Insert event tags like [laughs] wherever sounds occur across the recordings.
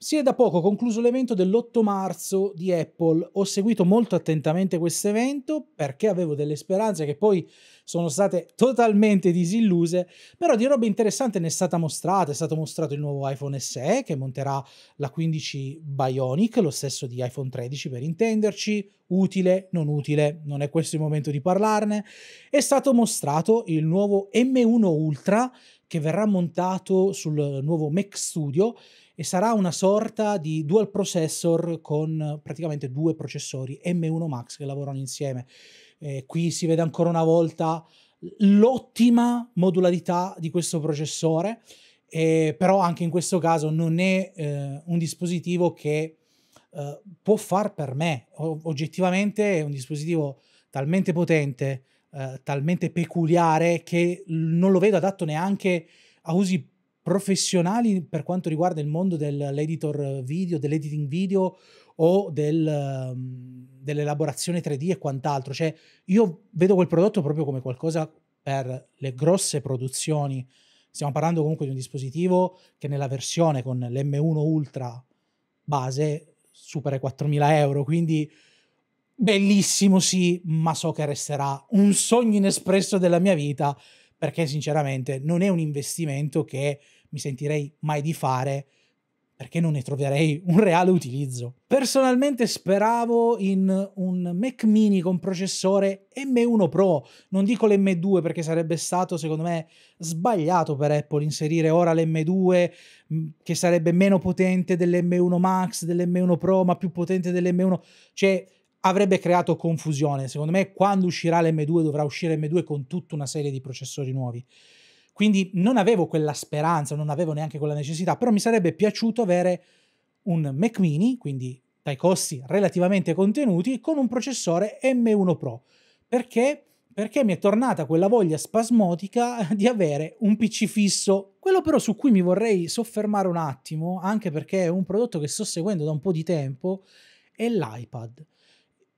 Si è da poco concluso l'evento dell'8 marzo di Apple. Ho seguito molto attentamente questo evento perché avevo delle speranze che poi sono state totalmente disilluse, però di roba interessante ne è stata mostrata, è stato mostrato il nuovo iPhone SE che monterà la 15 Bionic, lo stesso di iPhone 13 per intenderci, utile, non utile, non è questo il momento di parlarne, è stato mostrato il nuovo M1 Ultra che verrà montato sul nuovo Mac Studio e sarà una sorta di dual processor con praticamente due processori M1 Max che lavorano insieme. Eh, qui si vede ancora una volta l'ottima modularità di questo processore, eh, però anche in questo caso non è eh, un dispositivo che eh, può far per me. O- oggettivamente è un dispositivo talmente potente, eh, talmente peculiare che non lo vedo adatto neanche a usi professionali per quanto riguarda il mondo dell'editor video, dell'editing video o del, ehm, dell'elaborazione 3D e quant'altro. Cioè, io vedo quel prodotto proprio come qualcosa per le grosse produzioni. Stiamo parlando comunque di un dispositivo che nella versione con l'M1 Ultra base supera i 4.000 euro, quindi bellissimo sì, ma so che resterà un sogno inespresso della mia vita, perché sinceramente non è un investimento che mi sentirei mai di fare perché non ne troverei un reale utilizzo. Personalmente speravo in un Mac mini con processore M1 Pro, non dico l'M2 perché sarebbe stato secondo me sbagliato per Apple inserire ora l'M2 mm, che sarebbe meno potente dell'M1 Max, dell'M1 Pro, ma più potente dell'M1, cioè avrebbe creato confusione. Secondo me quando uscirà l'M2 dovrà uscire l'M2 con tutta una serie di processori nuovi. Quindi non avevo quella speranza, non avevo neanche quella necessità, però mi sarebbe piaciuto avere un Mac mini, quindi dai costi relativamente contenuti, con un processore M1 Pro. Perché? Perché mi è tornata quella voglia spasmodica [laughs] di avere un PC fisso. Quello però su cui mi vorrei soffermare un attimo, anche perché è un prodotto che sto seguendo da un po' di tempo, è l'iPad.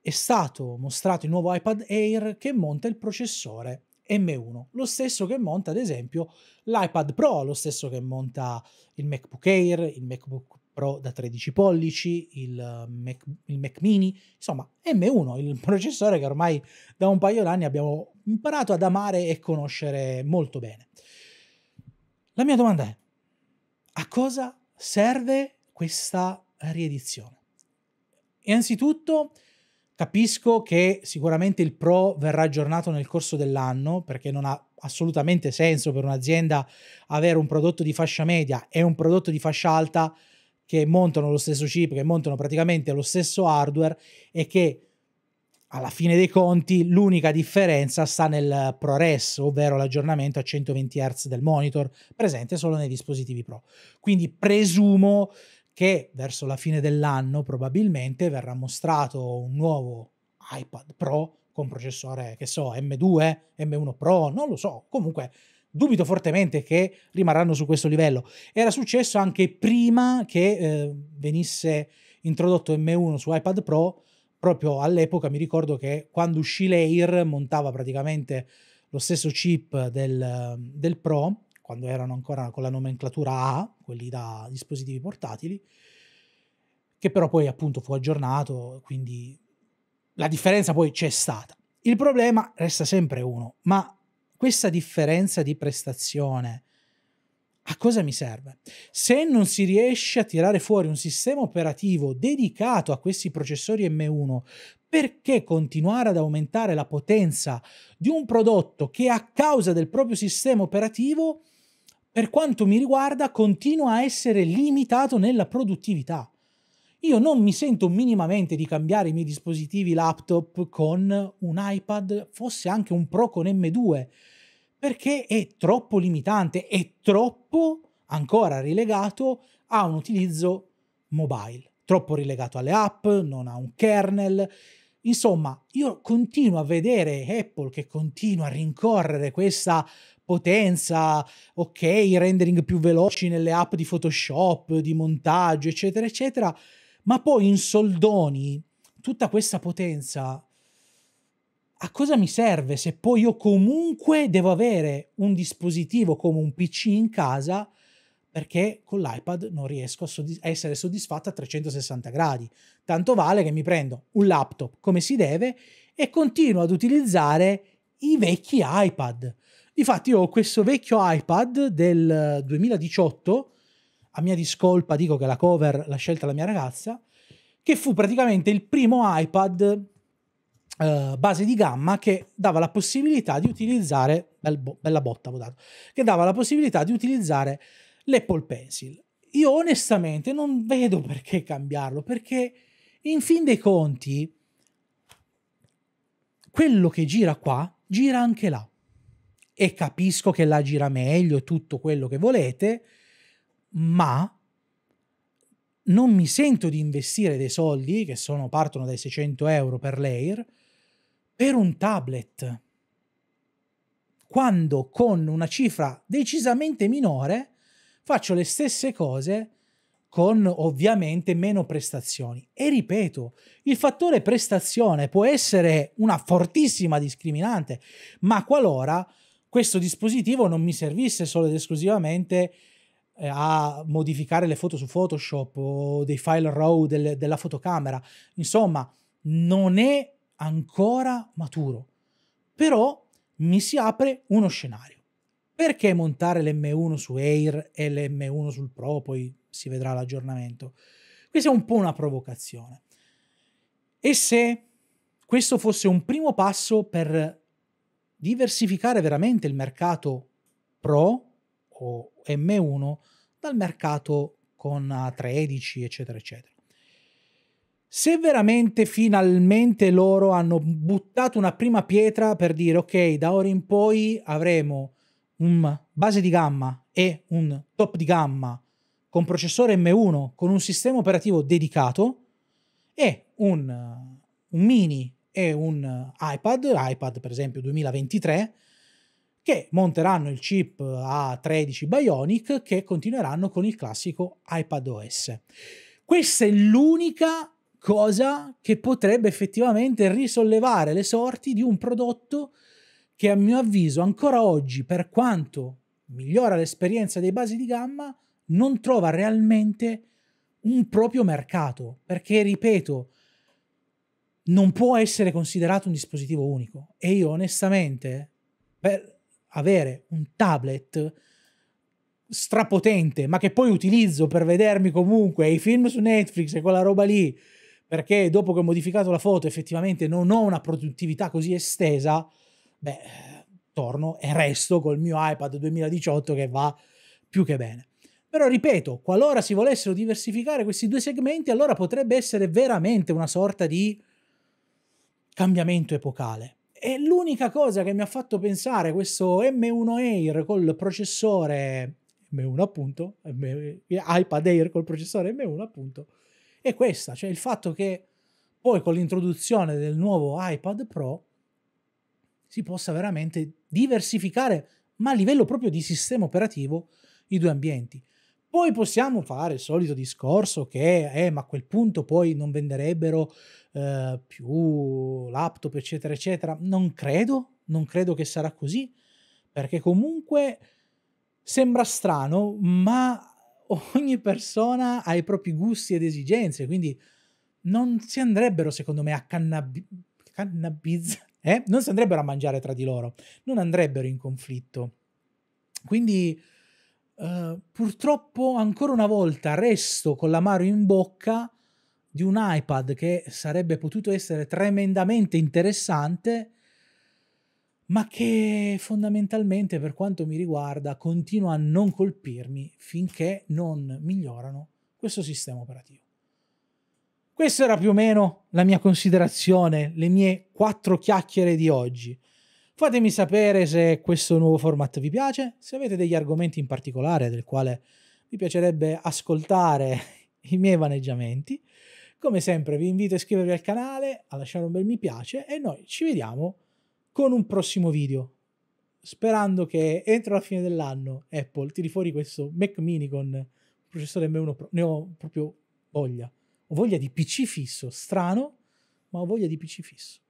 È stato mostrato il nuovo iPad Air che monta il processore M1, lo stesso che monta ad esempio l'iPad Pro, lo stesso che monta il MacBook Air, il MacBook Pro da 13 pollici, il um, Mac, il Mac Mini, insomma M1, il [laughs] processore che ormai da un paio d'anni abbiamo imparato ad amare e conoscere molto bene. La mia domanda è, a cosa serve questa riedizione? Innanzitutto Capisco che sicuramente il Pro verrà aggiornato nel corso dell'anno perché non ha assolutamente senso per un'azienda avere un prodotto di fascia media e un prodotto di fascia alta che montano lo stesso chip, che montano praticamente lo stesso hardware e che alla fine dei conti l'unica differenza sta nel ProRes, ovvero l'aggiornamento a 120 Hz del monitor presente solo nei dispositivi Pro. Quindi presumo che verso la fine dell'anno probabilmente verrà mostrato un nuovo iPad Pro con processore, che so, M2, M1 Pro, non lo so, comunque dubito fortemente che rimarranno su questo livello. Era successo anche prima che eh, venisse introdotto M1 su iPad Pro, proprio all'epoca mi ricordo che quando uscì l'Air montava praticamente lo stesso chip del, del Pro quando erano ancora con la nomenclatura A, quelli da dispositivi portatili, che però poi appunto fu aggiornato, quindi la differenza poi c'è stata. Il problema resta sempre uno, ma questa differenza di prestazione a cosa mi serve? Se non si riesce a tirare fuori un sistema operativo dedicato a questi processori M1, perché continuare ad aumentare la potenza di un prodotto che a causa del proprio sistema operativo per quanto mi riguarda, continua a essere limitato nella produttività. Io non mi sento minimamente di cambiare i miei dispositivi laptop con un iPad, fosse anche un Pro con M2, perché è troppo limitante, e troppo ancora rilegato a un utilizzo mobile, troppo rilegato alle app, non a un kernel Insomma, io continuo a vedere Apple che continua a rincorrere questa potenza, ok, rendering più veloci nelle app di Photoshop, di montaggio, eccetera, eccetera, ma poi in soldoni tutta questa potenza a cosa mi serve se poi io comunque devo avere un dispositivo come un PC in casa perché con l'iPad non riesco a, soddisf- essere soddisfatto a 360 gradi. Tanto vale che mi prendo un laptop come si deve e continuo ad utilizzare i vecchi iPad. Difatti io ho questo vecchio iPad del 2018, a mia discolpa dico che la cover l'ha scelta la mia ragazza, che fu praticamente il primo iPad eh, base di gamma che dava la possibilità di utilizzare, bel bo- bella botta, dato, che dava la possibilità di utilizzare l'Apple Pencil. Io onestamente non vedo perché cambiarlo, perché in fin dei conti quello che gira qua gira anche là. E capisco che la gira meglio e tutto quello che volete, ma non mi sento di investire dei soldi, che sono, partono dai 600 euro per l'Air, per un tablet. Quando con una cifra decisamente minore Faccio le stesse cose con ovviamente meno prestazioni. E ripeto, il fattore prestazione può essere una fortissima discriminante, ma qualora questo dispositivo non mi servisse solo ed esclusivamente eh, a modificare le foto su Photoshop o dei file RAW del, della fotocamera, insomma, non è ancora maturo. Però mi si apre uno scenario. Perché montare l'M1 su Air e l'M1 sul Pro? Poi si vedrà l'aggiornamento. Questa è un po' una provocazione. E se questo fosse un primo passo per diversificare veramente il mercato Pro o M1 dal mercato con A13, eccetera, eccetera. Se veramente finalmente loro hanno buttato una prima pietra per dire ok, da ora in poi avremo un base di gamma e un top di gamma con processore M1 con un sistema operativo dedicato e un, un mini e un iPad, iPad per esempio 2023, che monteranno il chip A13 Bionic che continueranno con il classico iPad OS. Questa è l'unica cosa che potrebbe effettivamente risollevare le sorti di un prodotto che a mio avviso ancora oggi, per quanto migliora l'esperienza dei basi di gamma, non trova realmente un proprio mercato, perché, ripeto, non può essere considerato un dispositivo unico. E io onestamente, per avere un tablet strapotente, ma che poi utilizzo per vedermi comunque i film su Netflix e quella roba lì, perché dopo che ho modificato la foto effettivamente non ho una produttività così estesa, beh, eh, torno e resto col mio iPad 2018 che va più che bene. Però ripeto, qualora si volessero diversificare questi due segmenti, allora potrebbe essere veramente una sorta di cambiamento epocale. E l'unica cosa che mi ha fatto pensare questo M1 Air col processore M1 appunto, iPad Air col processore M1 appunto, è questa, cioè il fatto che poi con l'introduzione del nuovo iPad Pro si possa veramente diversificare, ma a livello proprio di sistema operativo, i due ambienti. Poi possiamo fare il solito discorso che, eh, ma a quel punto poi non venderebbero eh, più laptop, eccetera, eccetera. Non credo, non credo che sarà così, perché comunque sembra strano, ma [laughs] ogni persona ha i propri gusti ed esigenze, quindi non si andrebbero, secondo me, a cannab- cannabis- eh? non si andrebbero a mangiare tra di loro, non andrebbero in conflitto. Quindi uh, purtroppo ancora una volta resto con l'amaro in bocca di un iPad che sarebbe potuto essere tremendamente interessante, ma che fondamentalmente per quanto mi riguarda continua a non colpirmi finché non migliorano questo sistema operativo. Questa era più o meno la mia considerazione, le mie quattro chiacchiere di oggi. Fatemi sapere se questo nuovo format vi piace, se avete degli argomenti in particolare del quale vi piacerebbe ascoltare i miei vaneggiamenti. Come sempre vi invito a iscrivervi al canale, a lasciare un bel mi piace e noi ci vediamo con un prossimo video. Sperando che entro la fine dell'anno Apple tiri fuori questo Mac mini con processore M1 Pro. Ne ho proprio voglia. Ho voglia di PC fisso, strano, ma ho voglia di PC fisso.